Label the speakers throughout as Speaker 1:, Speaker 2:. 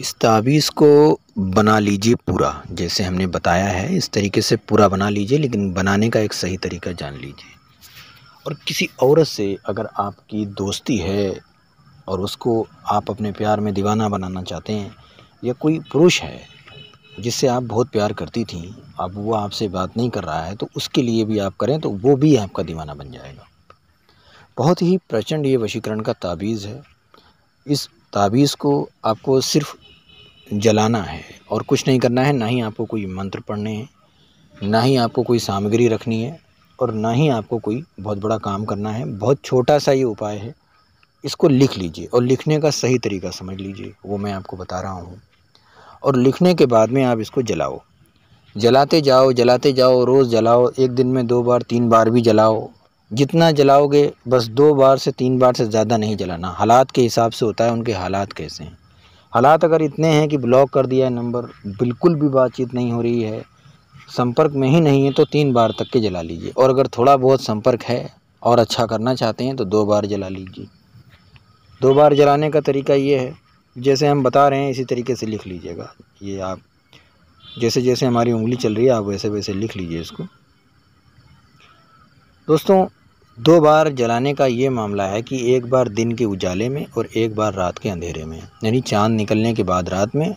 Speaker 1: इस ताबीज़ को बना लीजिए पूरा जैसे हमने बताया है इस तरीके से पूरा बना लीजिए लेकिन बनाने का एक सही तरीका जान लीजिए और किसी औरत से अगर आपकी दोस्ती है और उसको आप अपने प्यार में दीवाना बनाना चाहते हैं या कोई पुरुष है जिससे आप बहुत प्यार करती थी अब वो आपसे बात नहीं कर रहा है तो उसके लिए भी आप करें तो वो भी आपका दीवाना बन जाएगा बहुत ही प्रचंड ये वशीकरण का ताबीज़ है इस ताबीज़ को आपको सिर्फ जलाना है और कुछ नहीं करना है ना ही आपको कोई मंत्र पढ़ने हैं ना ही आपको कोई सामग्री रखनी है और ना ही आपको कोई बहुत बड़ा काम करना है बहुत छोटा सा ये उपाय है इसको लिख लीजिए और लिखने का सही तरीका समझ लीजिए वो मैं आपको बता रहा हूँ और लिखने के बाद में आप इसको जलाओ जलाते जाओ जलाते जाओ रोज़ जलाओ एक दिन में दो बार तीन बार भी जलाओ जितना जलाओगे बस दो बार से तीन बार से ज़्यादा नहीं जलाना हालात के हिसाब से होता है उनके हालात कैसे हैं हालात अगर इतने हैं कि ब्लॉक कर दिया है नंबर बिल्कुल भी बातचीत नहीं हो रही है संपर्क में ही नहीं है तो तीन बार तक के जला लीजिए और अगर थोड़ा बहुत संपर्क है और अच्छा करना चाहते हैं तो दो बार जला लीजिए दो बार जलाने का तरीका ये है जैसे हम बता रहे हैं इसी तरीके से लिख लीजिएगा ये आप जैसे जैसे हमारी उंगली चल रही है आप वैसे वैसे लिख लीजिए इसको दोस्तों दो बार जलाने का ये मामला है कि एक बार दिन के उजाले में और एक बार रात के अंधेरे में यानी चांद निकलने के बाद रात में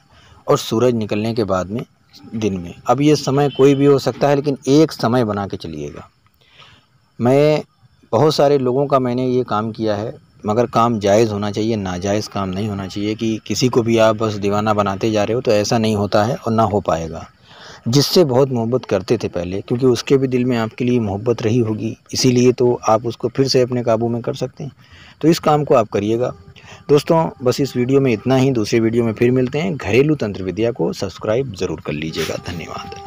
Speaker 1: और सूरज निकलने के बाद में दिन में अब ये समय कोई भी हो सकता है लेकिन एक समय बना के चलिएगा मैं बहुत सारे लोगों का मैंने ये काम किया है मगर काम जायज़ होना चाहिए नाजायज़ काम नहीं होना चाहिए कि किसी को भी आप बस दीवाना बनाते जा रहे हो तो ऐसा नहीं होता है और ना हो पाएगा जिससे बहुत मोहब्बत करते थे पहले क्योंकि उसके भी दिल में आपके लिए मोहब्बत रही होगी इसीलिए तो आप उसको फिर से अपने काबू में कर सकते हैं तो इस काम को आप करिएगा दोस्तों बस इस वीडियो में इतना ही दूसरे वीडियो में फिर मिलते हैं घरेलू तंत्र विद्या को सब्सक्राइब ज़रूर कर लीजिएगा धन्यवाद